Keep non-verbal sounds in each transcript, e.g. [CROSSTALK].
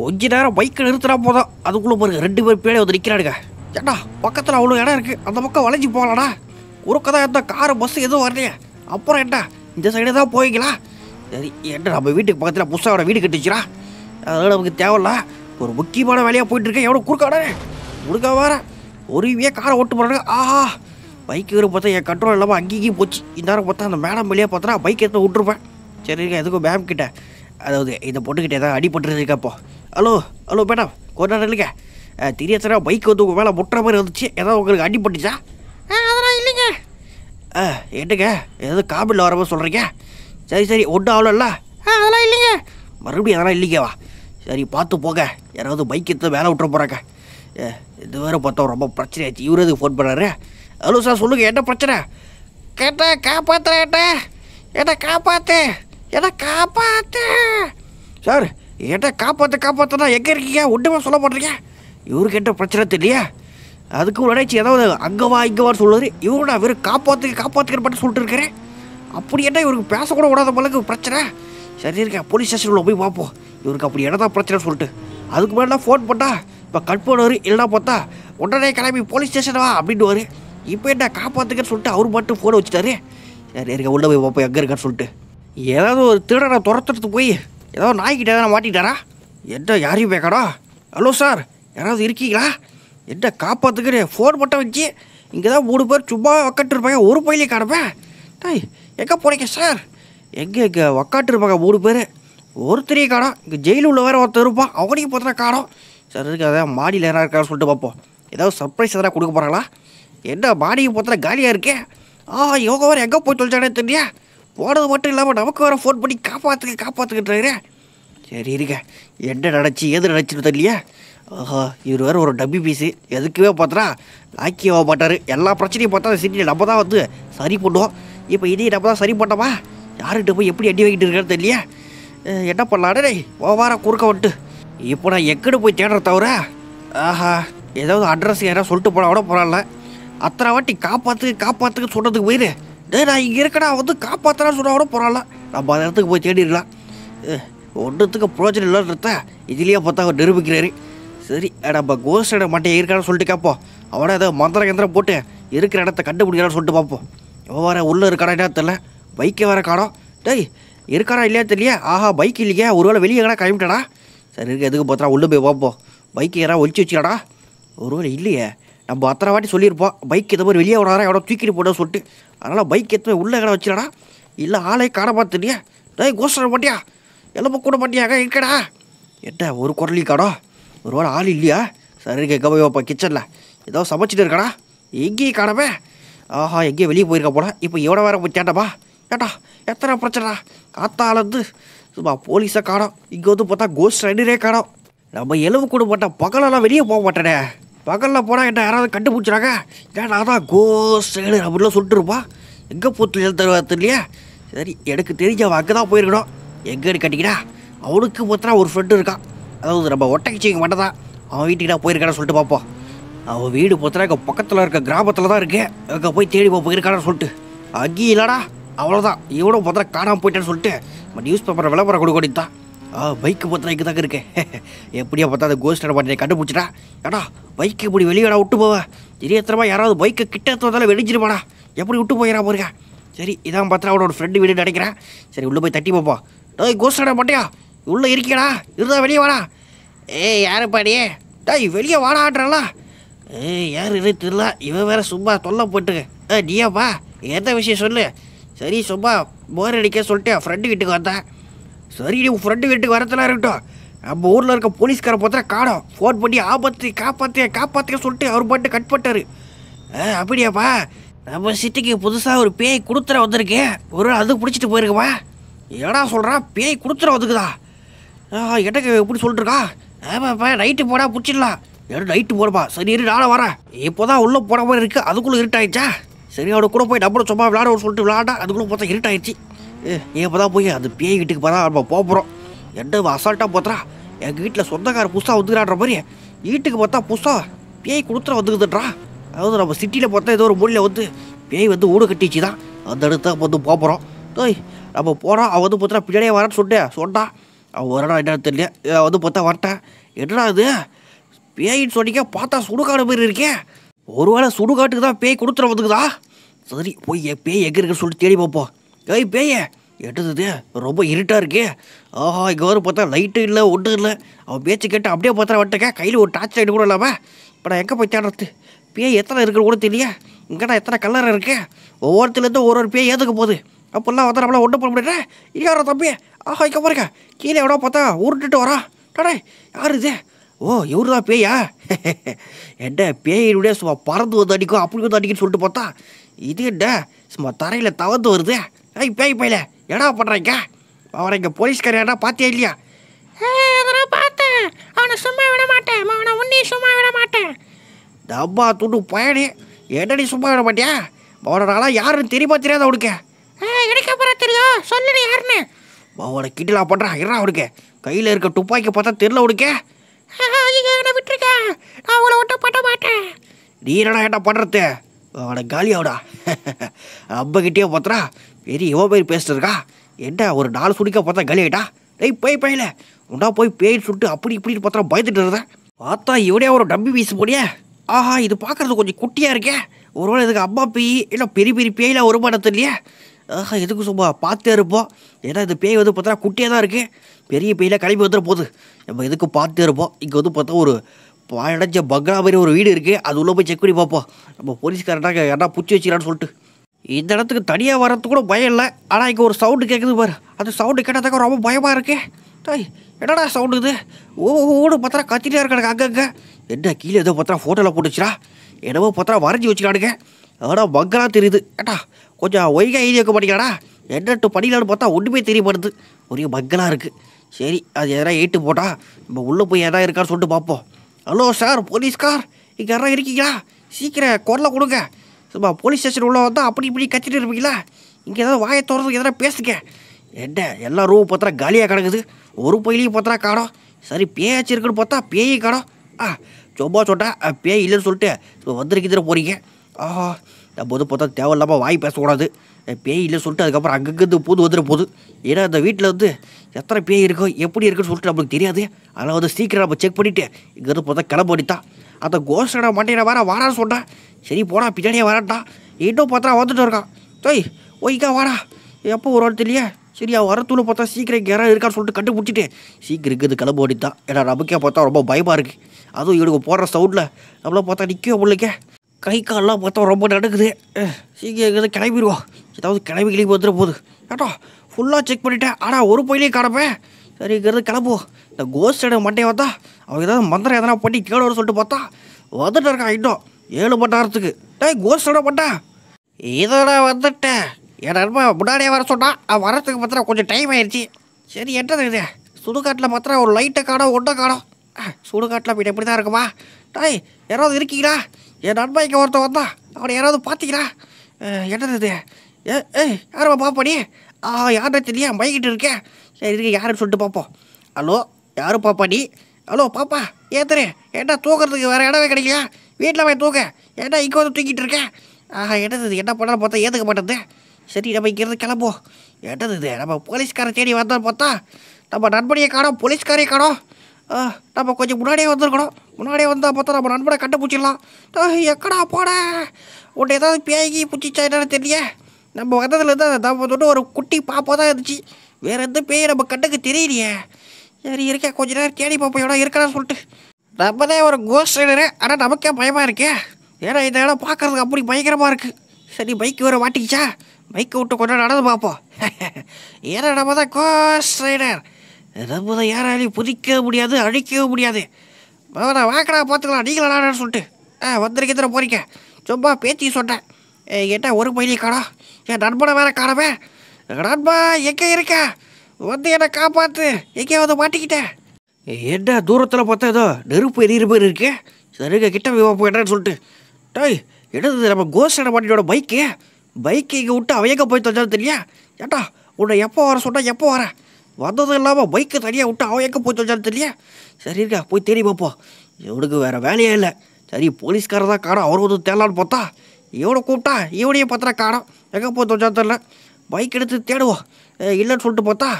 கொஞ்ச நேரம் பைக்கை நிறுத்தினா போதும் அதுக்குள்ளே பாருங்க ரெண்டு பேர் பேடை வந்து நிற்கிறானுங்க ஏடா பக்கத்தில் அவ்வளோ இடம் இருக்குது அந்த பக்கம் வளைஞ்சி போகலாடா குறுக்க எந்த காரு பஸ்ஸு எதுவும் வரலையே அப்புறம் என்ன இந்த சைடு தான் போய்ங்களா சரி என்ன நம்ம வீட்டுக்கு பக்கத்தில் புதுசாவோட வீடு கட்டிச்சுரா அதனால் நமக்கு தேவையில்ல ஒரு முக்கியமான வேலையாக போயிட்டுருக்கேன் எவ்வளோ குறுக்காடே முடுக்க வர ஒருவியாக காரை ஓட்டு போகிறாங்க ஆஹா பைக் வரும் பார்த்தா என் கண்ட்ரோல் இல்லாமல் அங்கேயும் போச்சு இந்நேரம் பார்த்தா அந்த மேடம் வழியாக பார்த்தா பைக் எடுத்து விட்டுருப்பேன் சரி எதுக்கும் மேம் கிட்ட அதாவது இந்த பொண்ணுக்கிட்ட ஏதாவது அடிபட்டுருக்கேன் இப்போ ஹலோ ஹலோ மேடம் கொஞ்ச நேரம் இல்லைங்க தெரியாத பைக் வந்து உங்கள் மேலே முட்டுற மாதிரி வந்துச்சு ஏதாவது உங்களுக்கு அடிப்பட்டுச்சா ஆ அதெல்லாம் இல்லைங்க ஆ என்னங்க ஏதாவது காபில் வர மாதிரி சொல்கிறீங்க சரி சரி ஒன்றும் ஆகலல்ல ஆ அதெல்லாம் இல்லைங்க மறுபடியும் அதெல்லாம் இல்லைங்கவா சரி பார்த்து போங்க யாராவது பைக் எடுத்து வேலை விட்டுற போகிறாங்க இது வேறு பார்த்தோம் ரொம்ப பிரச்சனையாச்சு இவரு எதுக்கு ஃபோன் பண்ணுறாரு ஹலோ சார் சொல்லுங்கள் என்ன பிரச்சனை கேட்டால் காப்பாற்றுறேன் ஏட்டா என்ன காப்பாற்று என்ன காப்பாற்று சார் ஏட்டா காப்பாற்ற காப்பாற்றனா எங்கே இருக்கீங்க ஒன்றுமே சொல்ல மாட்டீங்க இவருக்கு என்ன பிரச்சனை தெரியலையா அதுக்கு நினைச்சு ஏதாவது அங்கே வா இங்கே வா சொல்லுது இவரு நான் வெறும் காப்பாற்று காப்பாற்றுக்கிற மட்டும் சொல்லிட்டு இருக்கிறேன் அப்படி என்ன இவருக்கு பேசக்கூட விடாத மலுக்கு பிரச்சனை சரி இருக்கா போலீஸ் ஸ்டேஷனில் போய் பார்ப்போம் இவருக்கு அப்படி என்ன தான் பிரச்சனை சொல்லிட்டு அதுக்கு தான் ஃபோன் பண்ணால் இப்போ கட் பண்ணுவார் இல்லைனா பார்த்தா உடனே கிளம்பி போலீஸ் ஸ்டேஷன் வா அப்படின்னு இப்போ என்ன காப்பாற்றுக்கன்னு சொல்லிட்டு அவர் மட்டும் ஃபோனை வச்சுட்டாரு சரி இருக்க உள்ளே போய் பார்ப்போம் எங்கே இருக்கான்னு சொல்லிட்டு ஏதாவது ஒரு திருடனை துரத்துறதுக்கு போய் ஏதோ நாய்கிட்ட தானே மாட்டிக்கிட்டாரா என்ன யாரையும் பேக்கடா ஹலோ சார் யாராவது இருக்கீங்களா என்ன காப்பாற்றுக்கு ஃபோன் மட்டும் வச்சு இங்கே தான் மூணு பேர் சும்மா உக்காட்டுருப்பாங்க ஒரு பயிலே காணப்பேன் டாய் எங்கே போனீங்க சார் எங்கே இங்கே உக்காட்டுருப்பாங்க மூணு பேர் ஒருத்தரையும் காணும் இங்கே ஜெயிலில் உள்ள வேறு ஒருத்தர் இருப்பான் அவனையும் பார்த்தா காணும் சார் இருக்கு அதான் மாடியில் யாராக இருக்கான்னு சொல்லிட்டு பார்ப்போம் ஏதாவது சர்ப்ரைஸ் எதனா கொடுக்க போகிறாங்களா என்ன மாடியை பார்த்தா காலியாக இருக்கே ஆ யோகா வேறு எங்கே போய் தொலைச்சானே தெரியா போனது மட்டும் இல்லாமல் நமக்கு வர ஃபோன் பண்ணி காப்பாற்றுக்க காப்பாற்றுக்கிட்டாரு சரி இருக்க என்ன நினச்சி எது நினச்சின்னு தெரியலையா ஆஹா இவர் வேறு ஒரு டபி பீஸு எதுக்குமே பார்த்தா லாக்கி ஆக மாட்டார் எல்லா பிரச்சனையும் பார்த்தா அந்த சிட்டியில் நம்ம தான் வந்து சரி பண்ணுவோம் இப்போ இதே நம்ம தான் சரி பண்ணோமா யார்கிட்ட போய் எப்படி அடி வாங்கிட்டு இருக்கான்னு தெரியல என்ன பண்ணலாடே வாரம் குறுக்க வந்துட்டு இப்போ நான் எக்கடு போய் தேடுற தவிர ஆஹா ஏதாவது அட்ரஸ் யாராவது சொல்லிட்டு போனால் கூட பரவாயில்ல அத்தனை வாட்டி காப்பாற்று காப்பாற்றுக்கு சொன்னதுக்கு போயிரு டே நான் இங்கே இருக்கடா வந்து காப்பாற்றுறான்னு சொன்னால் கூட பரவாயில்ல நம்ம அந்த இடத்துக்கு போய் தேடிடலாம் ஒன்றுத்துக்கு பிரோஜனம் இல்லைன்றத இதுலேயே பார்த்தா அவர் நிரூபிக்கிறாரு சரி நம்ம கோஸ்டோட மட்டை இருக்கான்னு சொல்லிட்டு கேட்போம் அவனை ஏதோ மந்திர கேந்திரம் போட்டு இருக்கிற இடத்த கண்டுபிடிக்கிறான்னு சொல்லிட்டு பார்ப்போம் எவ்வளோ வேறு உள்ளே இருக்கானா என்ன தெரில பைக்கை வேறு காணோம் டேய் இருக்காரா இல்லையா தெரியல ஆஹா பைக் இல்லையா வேளை வெளியே எங்கடா கிளம்பிட்டடா சரி இருக்கு எதுக்கு பார்த்தா உள்ளே போய் பார்ப்போம் பைக்கு யாராவது ஒழிச்சு வச்சுக்கடா வேளை இல்லையே நம்ம அத்தனை வாட்டி சொல்லியிருப்போம் பைக் எதை மாதிரி வெளியே விடாத எவ்வளோ தூக்கிட்டு போட சொல்லிட்டு அதனால் பைக் எத்தனை உள்ளே கடை வச்சிடடா இல்லை ஆளே காண பார்த்துட்டியா டேய் கோஸ்டர் மாட்டியா எல்லாம் கூட மாட்டியாக்கா இருக்கடா என்ன ஒரு குரலி காடோ ஒரு வாரம் ஆள் இல்லையா சரி கேட்க போய் வைப்பா கிச்சனில் ஏதோ சமைச்சிட்டு இருக்காடா எங்கேயும் காணமே ஆஹா எங்கேயும் வெளியே போயிருக்க போல இப்போ எவ்வளோ வேற போய் தேட்டப்பா ஏட்டா எத்தனை பிரச்சனைடா காத்தாலேருந்து சும்மா போலீஸாக காணோம் இங்கே வந்து பார்த்தா கோஸ்ட் ரைடரே காணோம் நம்ம எலும்பு கூட மாட்டேன் பகலெல்லாம் வெளியே போக மாட்டேனே பகலில் போனால் என்ன யாராவது கண்டுபிடிச்சிடாங்க ஏன்னா தான் கோ சைடு அப்படிலாம் சொல்லிட்டுருப்பா எங்கே போத்து தருவாத்து இல்லையா சரி எனக்கு தெரிஞ்ச அவன் அங்கே தான் போயிருக்கணும் எங்கேன்னு கேட்டிங்கன்னா அவனுக்கு மொத்தம் ஒரு ஃப்ரெண்டு இருக்கான் அதாவது நம்ம ஒட்டகச்சிங்க மட்டும் தான் அவன் வீட்டுக்கு நான் போயிருக்கான்னு சொல்லிட்டு பார்ப்போம் அவன் வீடு பார்த்தா இங்கே பக்கத்தில் இருக்க கிராமத்தில் தான் இருக்கேன் அங்கே போய் தேடி போயிருக்கான்னு சொல்லிட்டு அங்கேயும் இல்லைடா அவ்வளோதான் இவனும் பார்த்தா காணாமல் போயிட்டேன்னு சொல்லிட்டு நம்ம நியூஸ் பேப்பரை விளம்பரம் கொடுக்க வேண்டியது தான் பைக்கு இங்கே தான் இருக்கேன் [LAUGHS] எப்படியா பார்த்தா அந்த கோஸ்ட் பண்ணுறேன் கண்டுபிடிச்சிட்டா ஏடா பைக்கு இப்படி வெளியேடா விட்டு போவேன் சரி எத்தனை யாராவது பைக்கை கிட்ட எடுத்து வெடிச்சிருப்பாடா எப்படி விட்டு போயிடா போருங்க சரி இதான் பார்த்தா அவனோட ஃப்ரெண்டு வீடு நினைக்கிறேன் சரி உள்ளே போய் தட்டி பார்ப்போம் டோய் கோஸ்ட் அட மாட்டியா உள்ளே இருக்கியாடா இருந்தால் வெளியே வாடா ஏய் யாருப்பா நீ டாய் வெளியே வாடா ஆடுறாளா ஏய் யார் இது தெரியல இவன் வேற சும்மா தொல்லை போட்டுங்க ஏ நீயாப்பா எந்த விஷயம் சொல்லு சரி சும்மா போர் அடிக்க சொல்லிட்டு என் ஃப்ரெண்டு வீட்டுக்கு வந்தேன் சரி உன் ஃப்ரெண்டு வீட்டுக்கு வரத்துல இருக்கட்டும் நம்ம ஊரில் இருக்க போலீஸ்கார பார்த்தா காணும் ஃபோன் பண்ணி ஆபத்து காப்பாற்றிய காப்பாற்றிய சொல்லிட்டு அவர் பாட்டு கட் பண்ணிட்டாரு ஆ அப்படியாப்பா நம்ம சிட்டிக்கு புதுசாக ஒரு பேய் கொடுத்துற வந்திருக்கேன் ஒரு அது பிடிச்சிட்டு போயிருக்குப்பா ஏடா சொல்கிறான் பேய் கொடுத்துற வந்துக்குதா எனக்கு எப்படி சொல்லிருக்கா ஆமாப்பா நைட்டு போனால் பிடிச்சிடலாம் ஏன்னா நைட்டு போடப்பா சரி இரு நானும் வரேன் இப்போ தான் உள்ளே போன மாதிரி இருக்குது அதுக்குள்ளே இருட்டாயிடுச்சா சரி அவனை கூட போய் நம்மளும் சும்மா விளாட சொல்லிட்டு விளாண்டா அதுக்குள்ளே பார்த்தா இருட்டாயிடுச்சு ஏன் இப்போ தான் போய் அது பேய் வீட்டுக்கு போகிறா நம்ம போகிறோம் என்ன அசால்ட்டாக போத்துறா எங்கள் வீட்டில் சொந்தக்கார புதுசாக வந்துக்கிறான்ற மாதிரி வீட்டுக்கு பார்த்தா புதுசாக பேய் கொடுத்துற வந்துக்குதுன்றா அதாவது நம்ம சிட்டியில் பார்த்தா ஏதோ ஒரு மொழியில் வந்து பேய் வந்து ஊடு கட்டிச்சு தான் அந்த தான் வந்து போகிறோம் தோய் நம்ம போகிறோம் அவள் வந்து பார்த்தா பிள்ளையே வரான்னு சொன்னேன் சொன்னான் அவள் வரடா என்னன்னு தெரியல வந்து பார்த்தா வரட்டேன் என்னடா இது பேயின்னு சொன்னீங்க பார்த்தா சுடுகாடு மாதிரி இருக்கே ஒருவேளை சுடுகாட்டுக்கு தான் பேய் கொடுத்துற வந்துக்குதா சரி போய் பேய் எங்கே இருக்குன்னு சொல்லிட்டு தேடி பார்ப்போம் ஏய் பேய எட்டுது ரொம்ப இருட்டாக இருக்கே ஆஹா இங்கே வரும் பார்த்தா லைட்டும் இல்லை ஒன்றும் இல்லை அவன் பேச்சு கேட்டு அப்படியே பார்த்தா வந்துட்டேக்கா கையில் ஒரு டார்ச் லைட் கூட இல்லாமல் இப்போ நான் எங்கே போய் தேடுறது பேய் எத்தனை இருக்கிற கூட தெரியல இங்கேடா எத்தனை கலர் இருக்கு ஒவ்வொருத்தருலேருந்து ஒரு ஒரு பேய் ஏற்றுக்க போகுது அப்போல்லாம் வந்து நம்மளால் ஒன்றும் பண்ண முடியல இல்லையா தம்பி ஆஹா இங்கே பாருங்க கீழே எவ்வளோ பார்த்தா உருட்டுட்டு வரா டே யார் இது ஓ இவர் தான் பேயா [LAUGHS] என்ன பேயினுடைய சும்மா பறந்து வந்து அடிக்கும் அப்படி வந்து அடிக்குன்னு சொல்லிட்டு பார்த்தா இது என்ன சும்மா தரையில் தவந்து வருது ஐய் பேய் பையில எடா பண்ணுறீங்க அவரை இங்கே போலீஸ்கார் யாரா பார்த்தே இல்லையா அதெல்லாம் பார்த்தேன் அவனை சும்மா விட மாட்டேன் அவனை உன்னையும் சும்மா விட மாட்டேன் டப்பா துண்டு பயணி என்னடி சும்மா விட மாட்டியா அவனோட யாருன்னு தெரியுமா தெரியாத அவனுக்கு எனக்கு அப்புறம் தெரியும் சொல்லுடி யாருன்னு அவனை கிட்டலா பண்ணுறான் இறா அவனுக்கு கையில் இருக்க துப்பாக்கி பார்த்தா தெரில அவனுக்கு என்னை விட்டுருக்க நான் அவளை ஒட்ட பண்ண மாட்டேன் நீ என்னடா என்ன பண்ணுறது அவனை காலியாவடா கிட்டேயே பார்த்துறா பெரிய இவன் பேர் பேசிட்டு இருக்கா என்ன ஒரு நாலு சுடிக்க பார்த்தா கலியாயிட்டா டேய் போய் பையில உண்டா போய் பேய் சுட்டு அப்படி இப்படி பார்த்தா பயந்துட்டு இருந்தேன் பார்த்தா இவனே ஒரு டம்பி வீசு போனியே ஆஹா இது பார்க்குறது கொஞ்சம் குட்டியாக இருக்கே ஒருவேளை இதுக்கு அம்மா பேய் இல்லை பெரிய பெரிய பேயில் வருமானத்து இல்லையா ஆஹா எதுக்கு சும்மா பார்த்தே இருப்போம் ஏன்னா இந்த பேய் வந்து பார்த்தா குட்டியாக தான் இருக்குது பெரிய பேயில் கிளம்பி வந்துட போகுது நம்ம எதுக்கு பார்த்தே இருப்போம் இங்கே வந்து பார்த்தா ஒரு பாயடைஞ்ச பங்களா மாதிரி ஒரு வீடு இருக்குது அது உள்ளே போய் செக் பண்ணி பார்ப்போம் நம்ம போலீஸ்காரனாக என்ன பிடிச்சி வச்சுக்கலான்னு சொல்லிட்டு இந்த இடத்துக்கு தனியாக வரது கூட பயம் இல்லை ஆனால் இங்கே ஒரு சவுண்டு கேட்குது பாரு அந்த சவுண்டு கேட்டதாக்க ரொம்ப பயமாக இருக்கே தாய் என்னடா சவுண்டு இது ஓ ஓடு பத்திரம் கத்திட்டே இருக்கானுங்க அங்கங்கே என்ன கீழே ஏதோ பத்திரம் ஃபோட்டோவில் போட்டுச்சுடா என்னவோ பத்திரம் வரைஞ்சி வச்சுக்கானுங்க ஆனால் மங்களாக தெரியுது ஏட்டா கொஞ்சம் ஒய்கா எழுதி வைக்க என்ன என்னட்டு படிக்கலான்னு பார்த்தா ஒன்றுமே தெரிய மாட்டுது ஒரே மங்களாக இருக்குது சரி அது எதனா ஏட்டு போட்டால் நம்ம உள்ளே போய் எதாவது இருக்கான்னு சொல்லிட்டு பார்ப்போம் ஹலோ சார் போலீஸ்கார் இங்கே யாரா இருக்கீங்களா சீக்கிரம் குரலை கொடுங்க சும்மா போலீஸ் ஸ்டேஷன் உள்ள வந்தால் அப்படி இப்படி கத்திட்டு இருப்பீங்களா இங்கே ஏதாவது வாயை தோறதுக்கு எதனா பேசுங்க என்ன எல்லா ரூம் பார்த்தா காலியாக கிடக்குது ஒரு பையிலையும் பார்த்தா காடும் சரி பேயாச்சு இருக்குன்னு பார்த்தா பேயை காணும் ஆ சும்மா சொட்டா பேய் இல்லைன்னு சொல்லிட்டு இப்போ வந்திருக்கிதுன்னு போகிறீங்க ஆஹா நம்ம போது பார்த்தா தேவையில்லாமல் வாய் பேசக்கூடாது பேய் இல்லைன்னு சொல்லிட்டு அதுக்கப்புறம் அங்கங்கேருந்து போது வந்துட போகுது ஏன்னா அந்த வீட்டில் வந்து எத்தனை பேய் இருக்கோ எப்படி இருக்குன்னு சொல்லிட்டு நம்மளுக்கு தெரியாது அதனால் வந்து சீக்கிரம் நம்ம செக் பண்ணிவிட்டு இங்கேருந்து பார்த்தா கிளம்பி தான் அந்த கோஸ்ட் மாட்டேன் வேறு வாரான்னு சொன்னேன் சரி போடா பின்னாடியே வரட்டா ஏட்டோ பார்த்தா வந்துட்டு இருக்கான் தொய் ஒய்க்கா வாடா எப்போ ஒரு வாரம் தெரியல சரி அவன் பார்த்தா சீக்கிரம் யாராவது இருக்கான்னு சொல்லிட்டு கண்டுபிடிச்சிட்டேன் சீக்கிரம் இருக்குது கிளம்பு ஓடித்தான் தான் ஏன்னா நமக்கே பார்த்தா ரொம்ப பயமாக இருக்குது அதுவும் இவனுக்கு போடுற சவுண்டில் நம்மள பார்த்தா நிற்கும் பிள்ளைக்க கை காலெலாம் பார்த்தா ரொம்ப நடக்குது சீக்கிரம் இருக்கிறது கிளம்பிடுவோம் ஏதாவது கிளம்பி கிளம்பி வந்துட்டு போகுது ஏட்டா ஃபுல்லாக செக் பண்ணிட்டேன் ஆனால் ஒரு பயிலே காணப்பேன் சரி இருக்கிறது கிளம்புவோம் இந்த கோஸ்ட் மண்டையை பார்த்தா அவன் ஏதாவது மந்திரம் எதனா பண்ணி கேளுன்னு சொல்லிட்டு பார்த்தா வந்துட்டு இருக்கான் இன்னும் ஏழு மணி நேரத்துக்கு டேய் கோஸ்டோட பண்ணா இதோட வந்துட்டேன் என் அன்பா முன்னாடியே வர சொன்னான் அவன் வரத்துக்கு மாத்திரம் கொஞ்சம் டைம் ஆயிடுச்சு சரி என்னது இது சுடுகாட்டில் மாத்திரம் ஒரு லைட்டை காணும் ஒன்றை காணும் சுடுகாட்டில் மீன் எப்படி தான் இருக்குமா டாய் யாராவது இருக்கீங்களா என் அன்பா இங்கே ஒருத்தன் வந்தான் அவனை யாராவது பார்த்தீங்களா என்னது இது ஏ ஏய் யாரம்மா பாப்பாடி ஆ யார்டா தெரியா மயக்கிட்டு இருக்கேன் சரி இருக்கு யாருன்னு சொல்லிட்டு பார்ப்போம் ஹலோ யாரும் பாப்பா நீ ஹலோ பாப்பா ஏத்துறேன் ஏன்டா தூக்கிறதுக்கு வேறு இடமே கிடைக்கல வீட்டில் போய் தூக்க ஏன்னா இங்கே வந்து தூக்கிட்டு இருக்கேன் ஆஹா என்னது இது என்ன பண்ணாலும் பார்த்தா ஏற்றுக்க மாட்டேது சரி நம்ம இங்கேருந்து கிளம்போ என்னது இது நம்ம போலீஸ்காரை தேடி வந்தோம்னு பார்த்தா நம்ம நண்பனையை காணோம் போலீஸ்காரையை காணோம் நம்ம கொஞ்சம் முன்னாடியே வந்துருக்கணும் முன்னாடியே வந்தால் பார்த்தா நம்ம நண்பனை கண்டுபிடிச்சிடலாம் எக்கடா போட உன்னை ஏதாவது பேய்கி பிடிச்சிச்சா என்னன்னு தெரியல நம்ம வந்ததுலேருந்து அந்த நம்ம தொட்டு ஒரு குட்டி பாப்பா தான் இருந்துச்சு வேறு எந்த பேய் நம்ம கண்டுக்கு தெரியலையே சரி இருக்கேன் கொஞ்ச நேரம் தேடி பார்ப்போம் எவ்வளோ இருக்கடான்னு சொல்லிட்டு நம்மதே ஒரு கோஸ்ட் ரைடரு ஆனால் நமக்கே பயமாக இருக்கே ஏன்னா இந்த இடம் பார்க்குறதுக்கு அப்படி பயங்கரமாக இருக்குது சரி பைக் வேறு மாட்டிக்கிச்சா பைக்கை விட்டு கொஞ்சம் நடந்து பார்ப்போம் [LAUGHS] ஏன்னா நம்ம தான் கோஸ்ட் ரைடர் நம்ம தான் யாராலையும் புதிக்க முடியாது அழிக்கவும் முடியாது நான் வாக்கடா பார்த்துக்கலாம் நீங்களும் நானு சொல்லிட்டு ஆ வந்திருக்கிற போகிறீங்க சும்மா பேத்தி சொன்னேன் என்ன ஒரு பையனி காணோம் என் நண்பனை வேற காணவே நண்பா எங்கே இருக்க வந்து என்னை காப்பாற்று எங்கேயாவது மாட்டிக்கிட்டேன் ஏடா தூரத்தில் பார்த்தா ஏதோ நெருப்பு எரியிற மாதிரி இருக்கே சரிங்க கிட்ட போயிட்டான்னு சொல்லிட்டு டாய் எடுத்தது நம்ம கோஸ்ட் பாட்டியோட பைக்கு பைக்கு இங்கே விட்டு அவையங்க போய் தந்தாலும் தெரியா ஏட்டா உன்னை எப்போ வர சொன்னால் எப்போ வர வந்ததும் இல்லாமல் பைக்கு தனியாக விட்டு அவையங்க போய் தந்தாலும் தெரியா சரி இருக்கா போய் தேடி பார்ப்போம் இவனுக்கு வேறு வேலையே இல்லை சரி போலீஸ்காரர் தான் காணும் அவர் வந்து தேடலான்னு பார்த்தா இவனை கூப்பிட்டா இவனையும் பார்த்தா காணும் எங்கே போய் தொஞ்சாலும் தெரில பைக் எடுத்து தேடுவோம் இல்லைன்னு சொல்லிட்டு பார்த்தா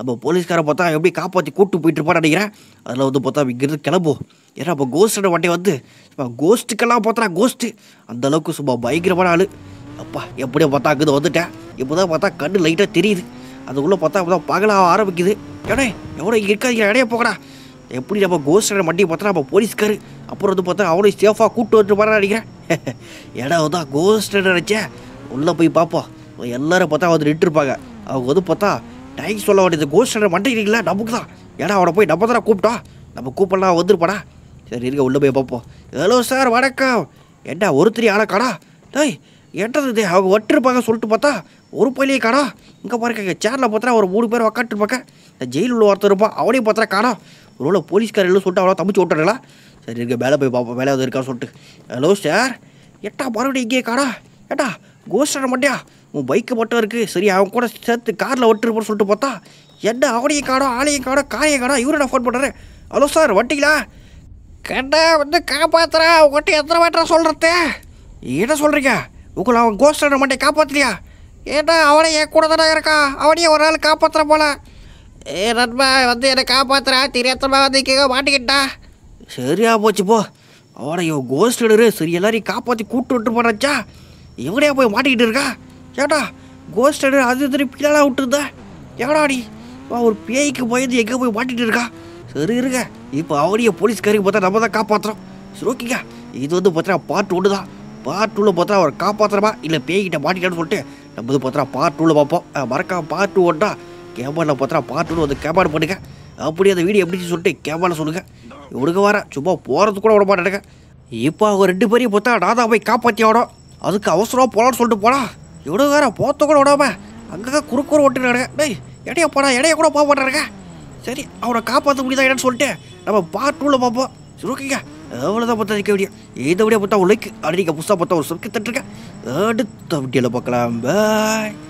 நம்ம போலீஸ்காரை பார்த்தா எப்படி காப்பாற்றி கூட்டு போயிட்டு இருப்பான்னு நினைக்கிறேன் அதில் வந்து பார்த்தா இங்கிருந்து கிளம்பும் ஏன்னா அப்போ கோஸ்டோட வண்டி வந்து இப்போ கோஸ்ட்டுக்கெல்லாம் பார்த்தா கோஸ்ட்டு அந்தளவுக்கு சும்மா பயங்கரமான ஆள் அப்பா எப்படியோ பார்த்தா அங்கே வந்துட்டேன் இப்போ தான் பார்த்தா கண்ணு லைட்டாக தெரியுது அதுக்குள்ளே பார்த்தா அப்போ தான் பகலாக ஆரம்பிக்குது ஏடே எவ்வளோ இங்கே இருக்காது இடையே போகடா எப்படி நம்ம கோஸ்டோட வண்டியை பார்த்தா நம்ம போலீஸ்காரு அப்புறம் வந்து பார்த்தா அவ்வளோ சேஃபாக கூப்பிட்டு வந்துட்டு வர நினைக்கிறேன் இடம் [LAUGHS] வந்தால் கோஸ்டர் நினச்சேன் உள்ளே போய் பார்ப்போம் எல்லோரும் பார்த்தா வந்து நின்றுருப்பாங்க அவங்க வந்து பார்த்தா டைக்கு சொல்ல வேண்டியது கோஸ்ட் மட்டும் மாட்டேங்கிறீங்களா நமக்கு தான் ஏன்னா அவனை போய் நம்ம தானே கூப்பிட்டோம் நம்ம கூப்பிடலாம் வந்துருப்பாடா சரி இருக்க உள்ளே போய் பார்ப்போம் ஹலோ சார் வணக்கம் என்ன ஒருத்தரி ஆளை காடா டேய் என்னது அவங்க வட்டிருப்பாங்க சொல்லிட்டு பார்த்தா ஒரு பையிலே காடா இங்கே பாருங்க சேரில் பார்த்தா ஒரு மூணு பேர் உக்காட்டுருப்பாங்க இந்த ஜெயில் உள்ள ஒருத்தர் இருப்பான் அவனையும் பார்த்தா காணா ஒருவேளை போலீஸ்காரர்களும் சொல்லிட்டு அவ்வளோ தம்பிச்சு விட்டுறா சரி இருக்க வேலை போய் பார்ப்போம் வேலை வந்து இருக்கான்னு சொல்லிட்டு ஹலோ சார் எட்டா மறுபடியும் இங்கேயே காணா ஏட்டா கோஸ்டர் மாட்டியா உன் பைக்கு மட்டும் இருக்குது சரி அவன் கூட சேர்த்து காரில் ஓட்டுருப்போன்னு சொல்லிட்டு பார்த்தா என்ன அவனையும் காடோ ஆளையும் காடோ காரையை காடோ இவரை நான் ஃபோன் பண்ணுறேன் ஹலோ சார் வட்டிங்களா கண்டா வந்து அவன் உங்கள்கிட்ட எத்தனை வாட்டா சொல்கிறதே என்ன சொல்கிறீங்க உங்களை அவன் கோஸ்ட் ரைடர் மட்டும் காப்பாற்றலையா ஏன்னா அவனை என் கூட தானே இருக்கா அவனையும் ஒரு நாள் காப்பாற்றுற போல ஏ நண்பா வந்து என்னை காப்பாற்றுறா தெரியாதமாக வந்து கேட்க மாட்டிக்கிட்டா சரியா போச்சு போ அவனை இவன் கோஸ்ட் ரைடரு சரி எல்லாரையும் காப்பாற்றி கூப்பிட்டு விட்டு போனாச்சா எவனையா போய் மாட்டிக்கிட்டு இருக்கா ஏடா கோஸ்ட் ரைடர் அது திரு பிளாலாக விட்டுருந்தா எவடா நீ ஒரு பேய்க்கு பயந்து எங்கே போய் மாட்டிகிட்டு இருக்கா சரி இருங்க இப்போ அவனையே போலீஸ்காரிக்கு பார்த்தா நம்ம தான் காப்பாற்றுறோம் சரி ஓகேங்க இது வந்து பார்த்தீங்கன்னா பார்ட் ஒன்று தான் பார்ட் டூவில் பார்த்தா அவர் காப்பாற்றுறமா இல்லை பேய்கிட்ட மாட்டிட்டான்னு சொல்லிட்டு நம்ம இது பார்த்தா பார்ட் டூவில் பார்ப்போம் மறக்காம பார்ட் டூ ஒன்றா கேமரில் பார்த்தா பார்ட் டூவில் வந்து கேமரா பண்ணுங்க அப்படி அந்த வீடியோ எப்படி சொல்லிட்டு கேமரா சொல்லுங்கள் இவனுக்கு வர சும்மா போகிறது கூட விட இப்போ அவங்க ரெண்டு பேரையும் பார்த்தா நான் தான் போய் காப்பாற்றி ஆடும் அதுக்கு அவசரம் போகலான்னு சொல்லிட்டு போனா இவனுக்காரன் போத்த கூட விடாம அங்கங்கே குறுக்குறு ஓட்டுனானுங்க டேய் இடையா போடா இடையை கூட போக மாட்டானுங்க சரி அவனை காப்பாற்ற முடியுதா என்னன்னு சொல்லிட்டு நம்ம பாட்டுள்ள பார்ப்போம் சுருக்கிங்க எவ்வளோதான் பார்த்தா நிற்க முடியும் எந்த விடியா பார்த்தா உழைக்கு அடிக்க புதுசாக பார்த்தா ஒரு சொர்க்க தட்டுருக்கேன் அடுத்த வீடியோவில் பார்க்கலாம் பாய்